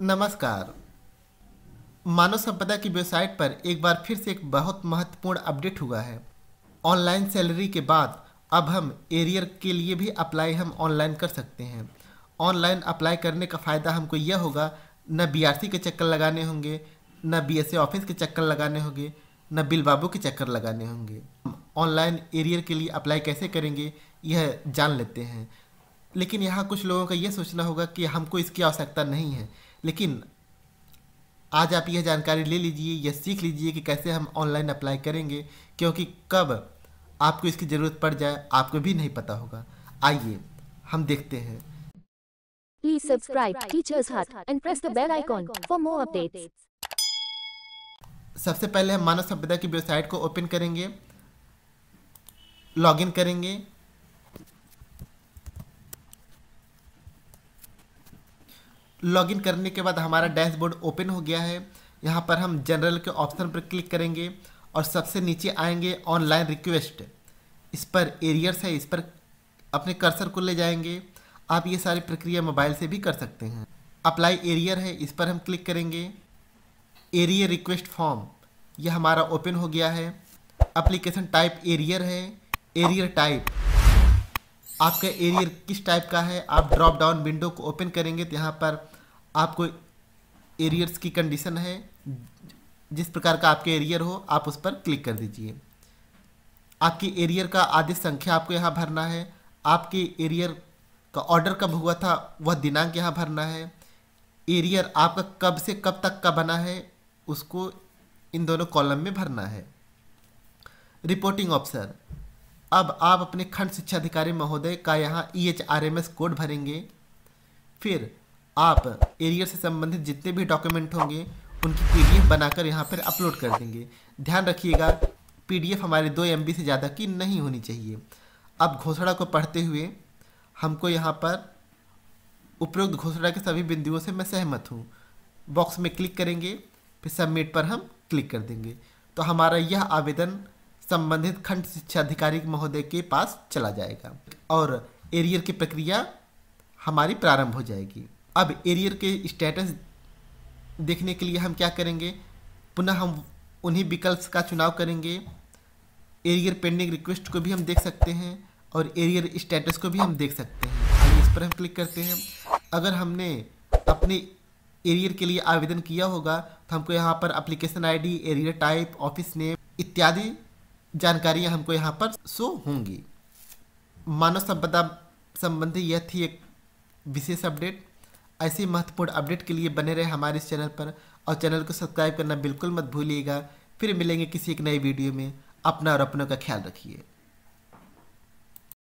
नमस्कार मानव संपदा की वेबसाइट पर एक बार फिर से एक बहुत महत्वपूर्ण अपडेट हुआ है ऑनलाइन सैलरी के बाद अब हम एरियर के लिए भी अप्लाई हम ऑनलाइन कर सकते हैं ऑनलाइन अप्लाई करने का फ़ायदा हमको यह होगा न बी के चक्कर लगाने होंगे न बी ऑफिस के चक्कर लगाने होंगे न बिल बाबू के चक्कर लगाने होंगे ऑनलाइन एरियर के लिए अप्लाई कैसे करेंगे यह जान लेते हैं लेकिन यहाँ कुछ लोगों का ये सोचना होगा कि हमको इसकी आवश्यकता नहीं है लेकिन आज आप यह जानकारी ले लीजिए या सीख लीजिए कि कैसे हम ऑनलाइन अप्लाई करेंगे क्योंकि कब आपको इसकी ज़रूरत पड़ जाए आपको भी नहीं पता होगा आइए हम देखते हैं Please subscribe Teachers Hut and press the bell icon for more updates. सबसे पहले हम मानव सभ्यता की वेबसाइट को ओपन करेंगे लॉगिन करेंगे लॉगिन करने के बाद हमारा डैशबोर्ड ओपन हो गया है यहाँ पर हम जनरल के ऑप्शन पर क्लिक करेंगे और सबसे नीचे आएंगे ऑनलाइन रिक्वेस्ट इस पर एरियर्स है इस पर अपने कर्सर को ले जाएंगे आप ये सारी प्रक्रिया मोबाइल से भी कर सकते हैं अप्लाई एरियर है इस पर हम क्लिक करेंगे एरिया रिक्वेस्ट फॉर्म यह हमारा ओपन हो गया है अप्लीकेशन टाइप एरियर है एरियर टाइप आपका एरियर किस टाइप का है आप ड्रॉप डाउन विंडो को ओपन करेंगे तो यहाँ पर आपको एरियर्स की कंडीशन है जिस प्रकार का आपके एरियर हो आप उस पर क्लिक कर दीजिए आपकी एरियर का आदि संख्या आपको यहाँ भरना है आपके एरियर का ऑर्डर कब हुआ था वह दिनांक यहाँ भरना है एरियर आपका कब से कब तक का बना है उसको इन दोनों कॉलम में भरना है रिपोर्टिंग ऑप्शन अब आप अपने खंड शिक्षा अधिकारी महोदय का यहाँ E H R M S code भरेंगे फिर आप एरियर से संबंधित जितने भी डॉक्यूमेंट होंगे उनकी एफ बनाकर यहाँ पर अपलोड कर देंगे ध्यान रखिएगा एफ हमारे दो एम से ज़्यादा की नहीं होनी चाहिए अब घोषणा को पढ़ते हुए हमको यहाँ पर उपयुक्त घोषणा के सभी बिंदुओं से मैं सहमत हूँ बॉक्स में क्लिक करेंगे फिर सबमिट पर हम क्लिक कर देंगे तो हमारा यह आवेदन संबंधित खंड शिक्षा अधिकारी महोदय के पास चला जाएगा और एरियर की प्रक्रिया हमारी प्रारंभ हो जाएगी अब एरियर के स्टेटस देखने के लिए हम क्या करेंगे पुनः हम उन्हीं विकल्प का चुनाव करेंगे एरियर पेंडिंग रिक्वेस्ट को भी हम देख सकते हैं और एरियर स्टेटस को भी हम देख सकते हैं इस पर हम क्लिक करते हैं अगर हमने अपने एरियर के लिए आवेदन किया होगा तो हमको यहाँ पर application ID arrear type office name इत्यादि जानकारियाँ हमको यहाँ पर शो होंगी मानव संपदा संबंधी यह थी एक विशेष अपडेट ऐसी महत्वपूर्ण अपडेट के लिए बने रहे हमारे इस चैनल पर और चैनल को सब्सक्राइब करना बिल्कुल मत भूलिएगा फिर मिलेंगे किसी एक नई वीडियो में अपना और अपनों का ख्याल रखिए